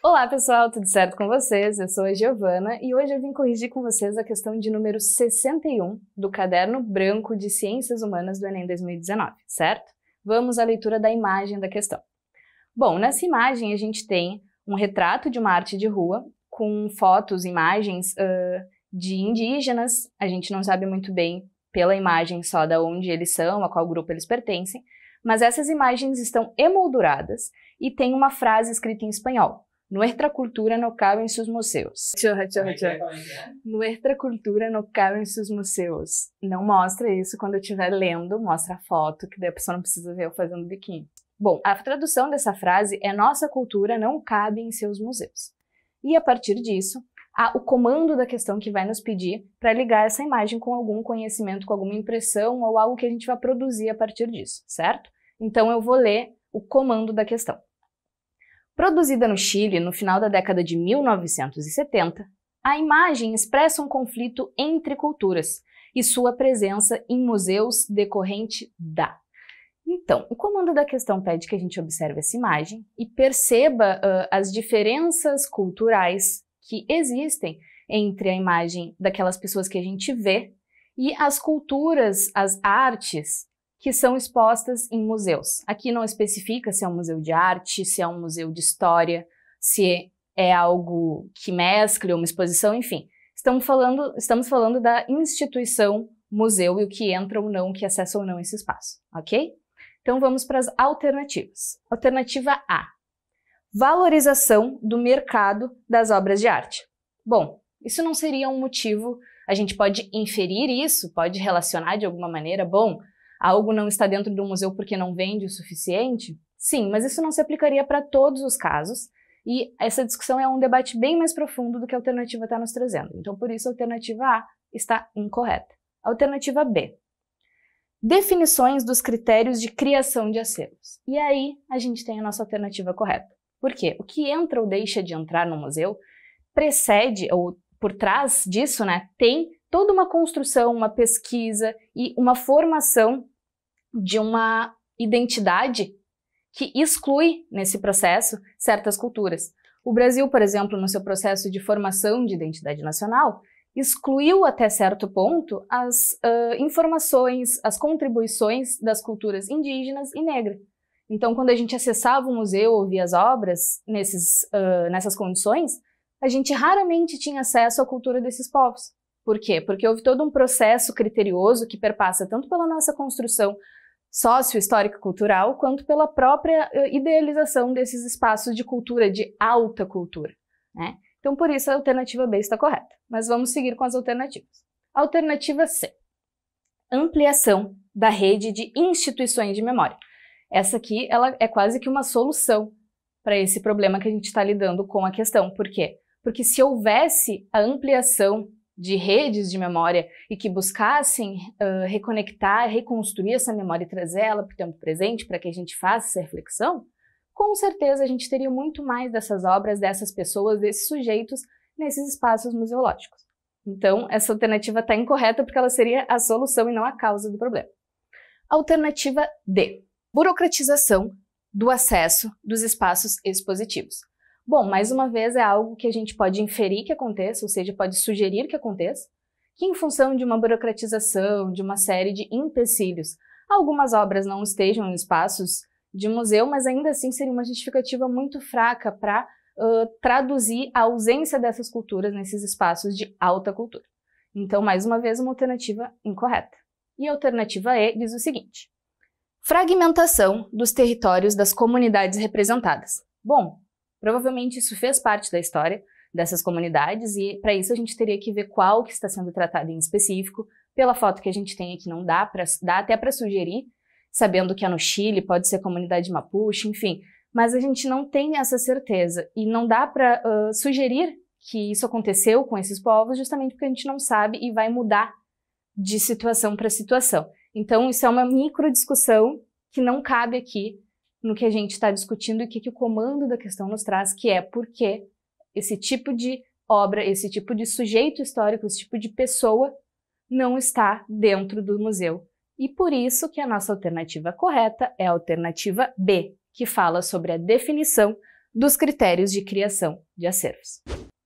Olá pessoal, tudo certo com vocês? Eu sou a Giovana e hoje eu vim corrigir com vocês a questão de número 61 do Caderno Branco de Ciências Humanas do Enem 2019, certo? Vamos à leitura da imagem da questão. Bom, nessa imagem a gente tem um retrato de uma arte de rua com fotos, imagens uh, de indígenas, a gente não sabe muito bem pela imagem só da onde eles são, a qual grupo eles pertencem, mas essas imagens estão emolduradas e tem uma frase escrita em espanhol, Nuestra cultura no cabe en sus museus. Tchau, tchau, tchau. Nuestra cultura no cabe em seus museus. Não mostra isso quando eu estiver lendo, mostra a foto, que daí a pessoa não precisa ver eu fazendo biquíni. Bom, a tradução dessa frase é nossa cultura não cabe em seus museus. E a partir disso, há o comando da questão que vai nos pedir para ligar essa imagem com algum conhecimento, com alguma impressão ou algo que a gente vai produzir a partir disso, certo? Então eu vou ler o comando da questão. Produzida no Chile no final da década de 1970, a imagem expressa um conflito entre culturas e sua presença em museus decorrente da. Então, o comando da questão pede que a gente observe essa imagem e perceba uh, as diferenças culturais que existem entre a imagem daquelas pessoas que a gente vê e as culturas, as artes que são expostas em museus. Aqui não especifica se é um museu de arte, se é um museu de história, se é algo que mescle uma exposição, enfim. Estamos falando, estamos falando da instituição museu e o que entra ou não, o que acessa ou não esse espaço, ok? Então vamos para as alternativas. Alternativa A: valorização do mercado das obras de arte. Bom, isso não seria um motivo, a gente pode inferir isso, pode relacionar de alguma maneira, bom, algo não está dentro do museu porque não vende o suficiente? Sim, mas isso não se aplicaria para todos os casos. E essa discussão é um debate bem mais profundo do que a alternativa está nos trazendo. Então, por isso, a alternativa A está incorreta. Alternativa B. Definições dos critérios de criação de acervos. E aí a gente tem a nossa alternativa correta. Por quê? O que entra ou deixa de entrar no museu precede, ou por trás disso, né, tem toda uma construção, uma pesquisa e uma formação de uma identidade que exclui nesse processo certas culturas. O Brasil, por exemplo, no seu processo de formação de identidade nacional, excluiu até certo ponto as uh, informações, as contribuições das culturas indígenas e negras. Então, quando a gente acessava o museu ou via as obras nesses, uh, nessas condições, a gente raramente tinha acesso à cultura desses povos. Por quê? Porque houve todo um processo criterioso que perpassa tanto pela nossa construção sócio-histórico-cultural, quanto pela própria eh, idealização desses espaços de cultura, de alta cultura. Né? Então, por isso, a alternativa B está correta. Mas vamos seguir com as alternativas. Alternativa C. Ampliação da rede de instituições de memória. Essa aqui ela é quase que uma solução para esse problema que a gente está lidando com a questão. Por quê? Porque se houvesse a ampliação de redes de memória e que buscassem uh, reconectar, reconstruir essa memória e trazer ela para o tempo presente para que a gente faça essa reflexão, com certeza a gente teria muito mais dessas obras, dessas pessoas, desses sujeitos nesses espaços museológicos. Então, essa alternativa está incorreta porque ela seria a solução e não a causa do problema. Alternativa D: burocratização do acesso dos espaços expositivos. Bom, mais uma vez é algo que a gente pode inferir que aconteça, ou seja, pode sugerir que aconteça, que em função de uma burocratização, de uma série de empecilhos, algumas obras não estejam em espaços de museu, mas ainda assim seria uma justificativa muito fraca para uh, traduzir a ausência dessas culturas nesses espaços de alta cultura. Então, mais uma vez, uma alternativa incorreta. E a alternativa E diz o seguinte: fragmentação dos territórios das comunidades representadas. Bom, Provavelmente isso fez parte da história dessas comunidades e para isso a gente teria que ver qual que está sendo tratado em específico. Pela foto que a gente tem aqui não dá para dá até para sugerir, sabendo que é no Chile, pode ser comunidade mapuche, enfim, mas a gente não tem essa certeza e não dá para uh, sugerir que isso aconteceu com esses povos, justamente porque a gente não sabe e vai mudar de situação para situação. Então, isso é uma micro discussão que não cabe aqui no que a gente está discutindo e o que, que o comando da questão nos traz, que é por que esse tipo de obra, esse tipo de sujeito histórico, esse tipo de pessoa não está dentro do museu. E por isso que a nossa alternativa correta é a alternativa B, que fala sobre a definição dos critérios de criação de acervos.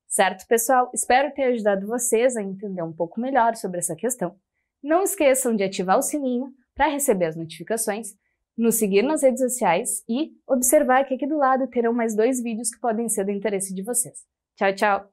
Certo, pessoal? Espero ter ajudado vocês a entender um pouco melhor sobre essa questão. Não esqueçam de ativar o sininho para receber as notificações nos seguir nas redes sociais e observar que aqui do lado terão mais dois vídeos que podem ser do interesse de vocês. Tchau, tchau!